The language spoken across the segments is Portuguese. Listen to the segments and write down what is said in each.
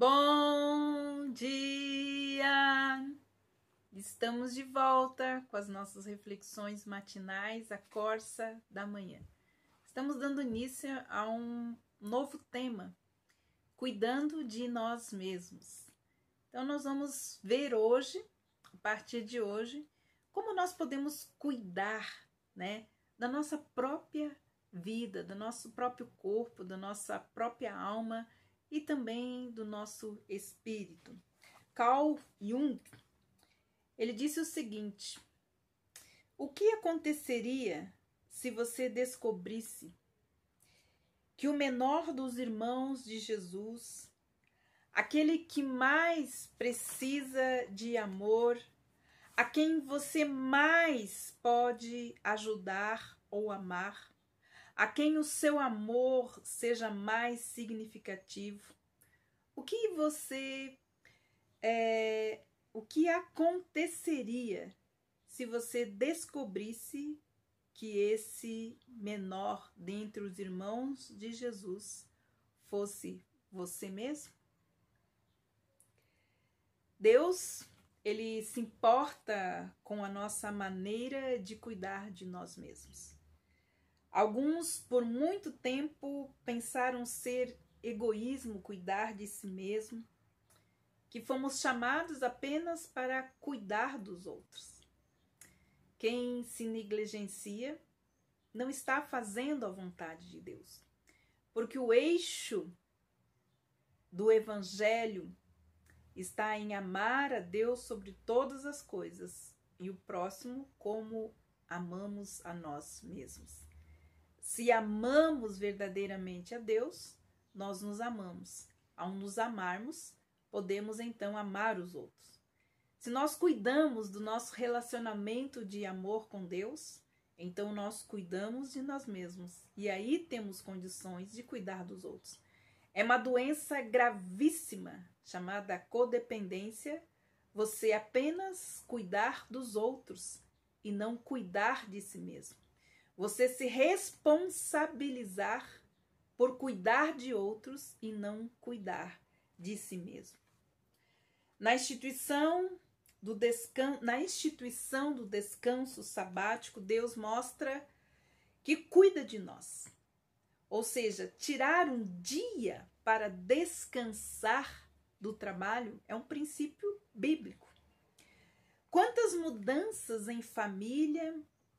Bom dia! Estamos de volta com as nossas reflexões matinais, a Corsa da manhã. Estamos dando início a um novo tema, cuidando de nós mesmos. Então, nós vamos ver hoje, a partir de hoje, como nós podemos cuidar, né, da nossa própria vida, do nosso próprio corpo, da nossa própria alma e também do nosso espírito. Carl Jung, ele disse o seguinte: O que aconteceria se você descobrisse que o menor dos irmãos de Jesus, aquele que mais precisa de amor, a quem você mais pode ajudar ou amar, a quem o seu amor seja mais significativo. O que você é, o que aconteceria se você descobrisse que esse menor dentre os irmãos de Jesus fosse você mesmo? Deus, ele se importa com a nossa maneira de cuidar de nós mesmos. Alguns, por muito tempo, pensaram ser egoísmo cuidar de si mesmo, que fomos chamados apenas para cuidar dos outros. Quem se negligencia não está fazendo a vontade de Deus, porque o eixo do Evangelho está em amar a Deus sobre todas as coisas e o próximo como amamos a nós mesmos. Se amamos verdadeiramente a Deus, nós nos amamos. Ao nos amarmos, podemos então amar os outros. Se nós cuidamos do nosso relacionamento de amor com Deus, então nós cuidamos de nós mesmos e aí temos condições de cuidar dos outros. É uma doença gravíssima chamada codependência, você apenas cuidar dos outros e não cuidar de si mesmo. Você se responsabilizar por cuidar de outros e não cuidar de si mesmo. Na instituição do descanso, na instituição do descanso sabático, Deus mostra que cuida de nós. Ou seja, tirar um dia para descansar do trabalho é um princípio bíblico. Quantas mudanças em família,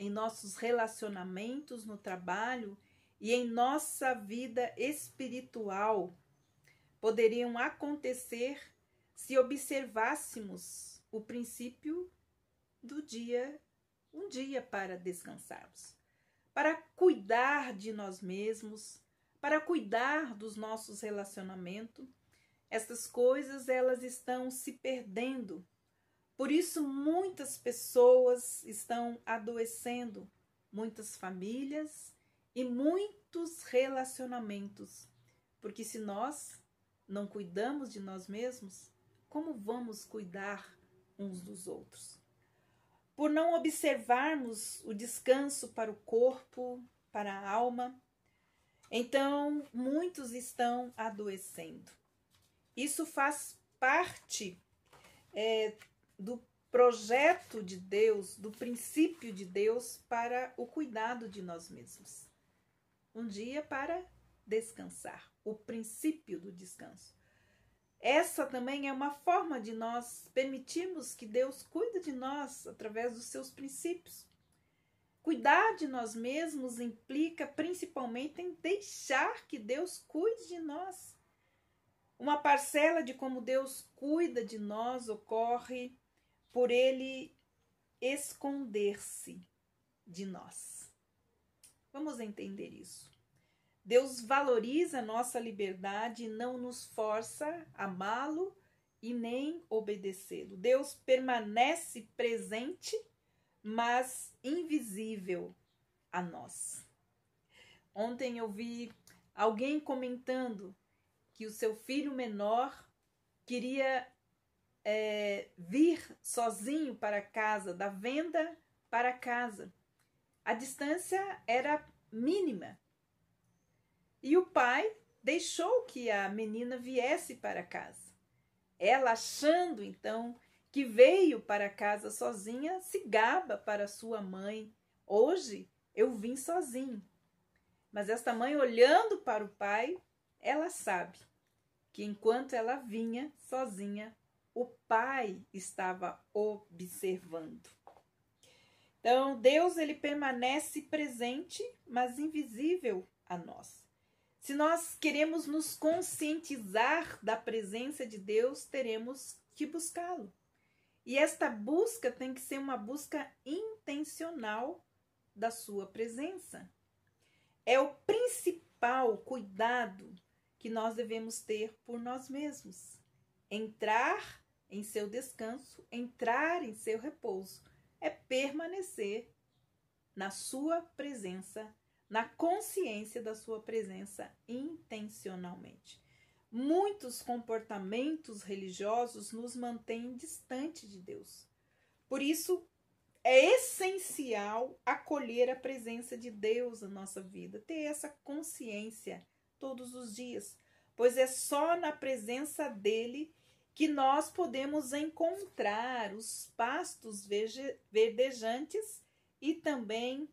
em nossos relacionamentos no trabalho e em nossa vida espiritual poderiam acontecer se observássemos o princípio do dia, um dia para descansarmos, para cuidar de nós mesmos, para cuidar dos nossos relacionamentos. Essas coisas elas estão se perdendo por isso, muitas pessoas estão adoecendo, muitas famílias e muitos relacionamentos. Porque se nós não cuidamos de nós mesmos, como vamos cuidar uns dos outros? Por não observarmos o descanso para o corpo, para a alma, então muitos estão adoecendo. Isso faz parte é, do projeto de Deus, do princípio de Deus para o cuidado de nós mesmos. Um dia para descansar, o princípio do descanso. Essa também é uma forma de nós permitirmos que Deus cuide de nós através dos seus princípios. Cuidar de nós mesmos implica principalmente em deixar que Deus cuide de nós. Uma parcela de como Deus cuida de nós ocorre por ele esconder-se de nós. Vamos entender isso. Deus valoriza nossa liberdade e não nos força a amá-lo e nem obedecê-lo. Deus permanece presente, mas invisível a nós. Ontem eu vi alguém comentando que o seu filho menor queria é, vir sozinho para casa, da venda para casa. A distância era mínima. E o pai deixou que a menina viesse para casa. Ela, achando então que veio para casa sozinha, se gaba para sua mãe: Hoje eu vim sozinho. Mas esta mãe, olhando para o pai, ela sabe que enquanto ela vinha sozinha o pai estava observando. Então, Deus ele permanece presente, mas invisível a nós. Se nós queremos nos conscientizar da presença de Deus, teremos que buscá-lo. E esta busca tem que ser uma busca intencional da sua presença. É o principal cuidado que nós devemos ter por nós mesmos. Entrar em seu descanso, entrar em seu repouso, é permanecer na sua presença, na consciência da sua presença intencionalmente. Muitos comportamentos religiosos nos mantêm distante de Deus. Por isso, é essencial acolher a presença de Deus na nossa vida, ter essa consciência todos os dias, pois é só na presença dele que nós podemos encontrar os pastos verdejantes e também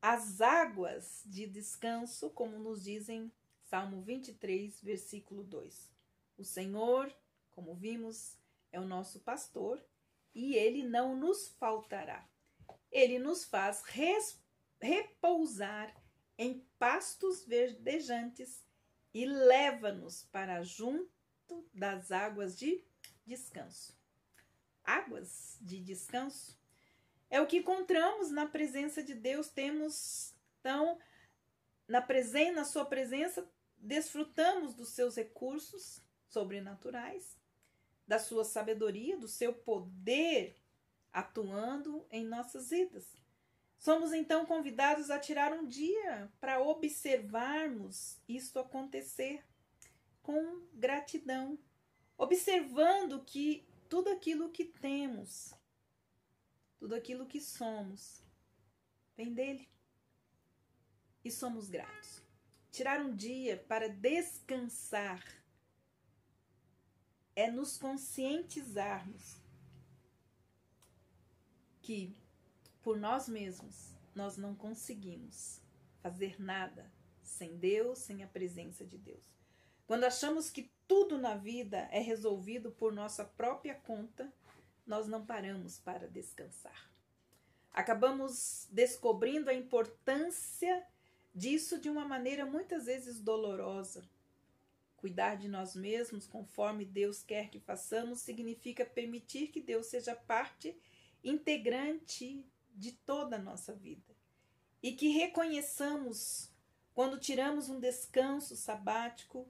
as águas de descanso, como nos dizem Salmo 23, versículo 2. O Senhor, como vimos, é o nosso pastor e ele não nos faltará. Ele nos faz res, repousar em pastos verdejantes e leva-nos para junto das águas de descanso. Águas de descanso é o que encontramos na presença de Deus, temos então na presença, na sua presença, desfrutamos dos seus recursos sobrenaturais, da sua sabedoria, do seu poder atuando em nossas vidas. Somos então convidados a tirar um dia para observarmos isto acontecer com gratidão, observando que tudo aquilo que temos, tudo aquilo que somos, vem dele. E somos gratos. Tirar um dia para descansar é nos conscientizarmos que por nós mesmos nós não conseguimos fazer nada sem Deus, sem a presença de Deus. Quando achamos que tudo na vida é resolvido por nossa própria conta, nós não paramos para descansar. Acabamos descobrindo a importância disso de uma maneira muitas vezes dolorosa. Cuidar de nós mesmos conforme Deus quer que façamos significa permitir que Deus seja parte integrante de toda a nossa vida e que reconheçamos quando tiramos um descanso sabático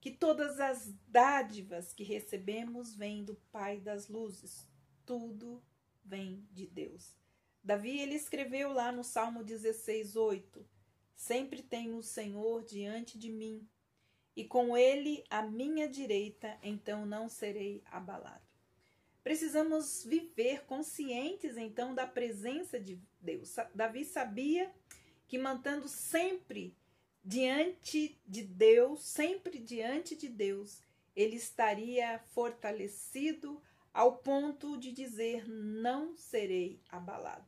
que todas as dádivas que recebemos vêm do Pai das luzes, tudo vem de Deus. Davi ele escreveu lá no Salmo 16, 8: Sempre tenho o Senhor diante de mim, e com ele à minha direita, então não serei abalado. Precisamos viver conscientes então da presença de Deus. Davi sabia que mantendo sempre diante de Deus, sempre diante de Deus, ele estaria fortalecido ao ponto de dizer: Não serei abalado.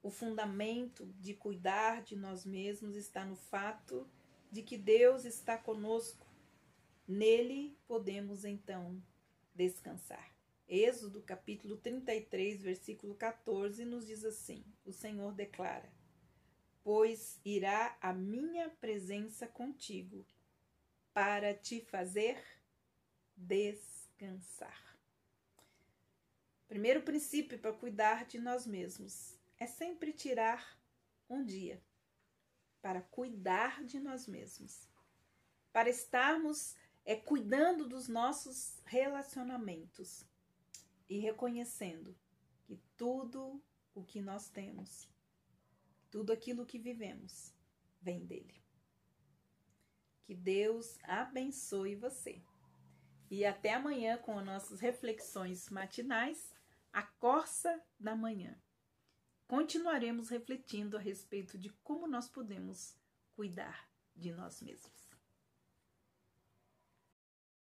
O fundamento de cuidar de nós mesmos está no fato de que Deus está conosco. Nele podemos então descansar. Êxodo capítulo 33, versículo 14 nos diz assim: O Senhor declara: pois irá a minha presença contigo para te fazer descansar. Primeiro princípio para cuidar de nós mesmos é sempre tirar um dia para cuidar de nós mesmos, para estarmos é, cuidando dos nossos relacionamentos e reconhecendo que tudo o que nós temos tudo aquilo que vivemos vem dele. Que Deus abençoe você. E até amanhã com nossas reflexões matinais, a corça da manhã. Continuaremos refletindo a respeito de como nós podemos cuidar de nós mesmos.